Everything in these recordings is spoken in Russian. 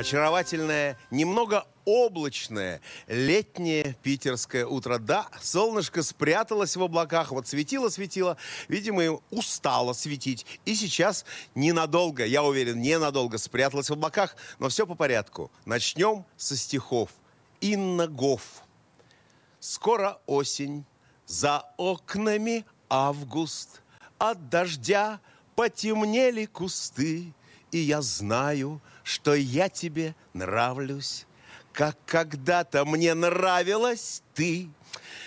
очаровательное, немного облачное летнее питерское утро. Да, солнышко спряталось в облаках, вот светило-светило, видимо, устало светить. И сейчас ненадолго, я уверен, ненадолго спряталось в облаках, но все по порядку. Начнем со стихов. Инна Гофф. Скоро осень, за окнами август, от дождя потемнели кусты, и я знаю, что я тебе нравлюсь, как когда-то мне нравилась ты.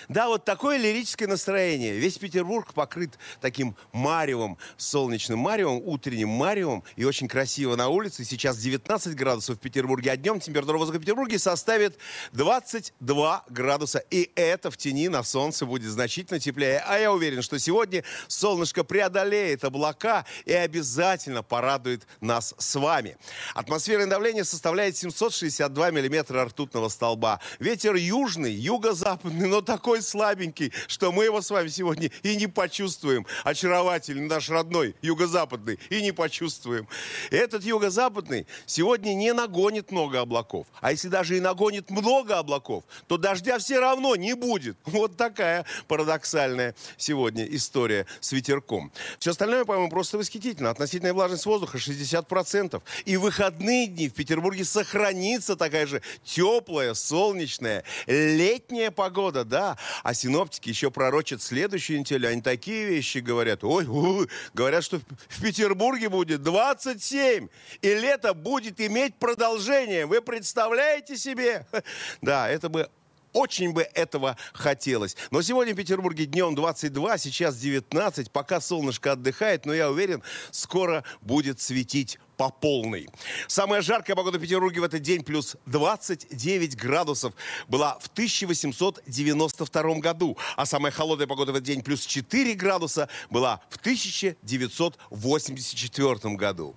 Да, вот такое лирическое настроение. Весь Петербург покрыт таким маревом, солнечным маревом, утренним маревом. И очень красиво на улице. Сейчас 19 градусов в Петербурге, а днем температура воздуха в Петербурге составит 22 градуса. И это в тени на солнце будет значительно теплее. А я уверен, что сегодня солнышко преодолеет облака и обязательно порадует нас с вами. Атмосферное давление составляет 762 миллиметра ртутного столба. Ветер южный, юго-западный, но такой такой слабенький, что мы его с вами сегодня и не почувствуем. Очаровательный наш родной юго-западный и не почувствуем. Этот юго-западный сегодня не нагонит много облаков. А если даже и нагонит много облаков, то дождя все равно не будет. Вот такая парадоксальная сегодня история с ветерком. Все остальное, по-моему, просто восхитительно. Относительная влажность воздуха 60%. И выходные дни в Петербурге сохранится такая же теплая, солнечная, летняя погода, да. А синоптики еще пророчат следующую неделю. Они такие вещи говорят. Ой, ой, говорят, что в Петербурге будет 27. И лето будет иметь продолжение. Вы представляете себе? Да, это бы очень бы этого хотелось. Но сегодня в Петербурге днем 22, сейчас 19. Пока солнышко отдыхает, но я уверен, скоро будет светить по полной. Самая жаркая погода в Петербурге в этот день плюс 29 градусов была в 1892 году, а самая холодная погода в этот день плюс 4 градуса была в 1984 году.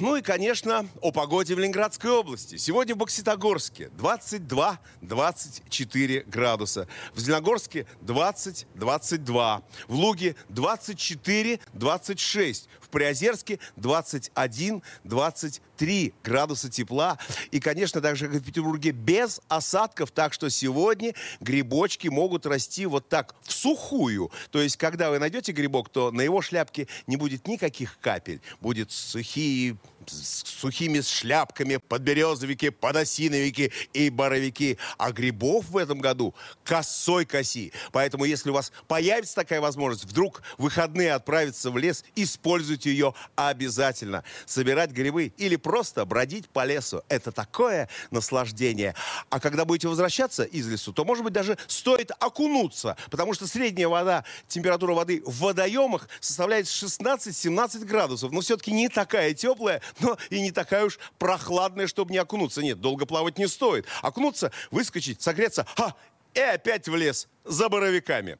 Ну и, конечно, о погоде в Ленинградской области. Сегодня в Бокситогорске 22-24 градуса. В Зеленогорске 20-22. В Луге 24-26. Приозерске 21-23 градуса тепла. И, конечно, также как в Петербурге без осадков. Так что сегодня грибочки могут расти вот так в сухую. То есть, когда вы найдете грибок, то на его шляпке не будет никаких капель. Будет сухие с сухими шляпками, подберезовики, подосиновики и боровики. А грибов в этом году косой коси. Поэтому, если у вас появится такая возможность, вдруг выходные отправиться в лес, используйте используйте ее обязательно. Собирать грибы или просто бродить по лесу. Это такое наслаждение. А когда будете возвращаться из лесу, то, может быть, даже стоит окунуться, потому что средняя вода, температура воды в водоемах составляет 16-17 градусов. Но все-таки не такая теплая, но и не такая уж прохладная, чтобы не окунуться. Нет, долго плавать не стоит. Окунуться, выскочить, согреться, а, и опять в лес за боровиками.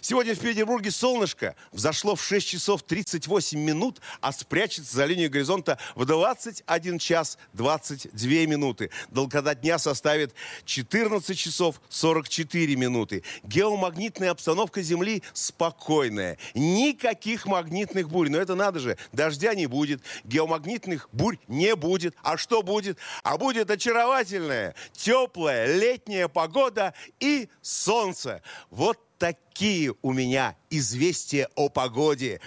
Сегодня в Петербурге солнышко взошло в 6 часов 38 минут, а спрячется за линию горизонта в 21 час 22 минуты. Долгота дня составит 14 часов 44 минуты. Геомагнитная обстановка Земли спокойная. Никаких магнитных бурь. Но это надо же, дождя не будет, геомагнитных бурь не будет. А что будет? А будет очаровательная, теплая летняя погода и солнце солнце. Вот такие у меня известия о погоде.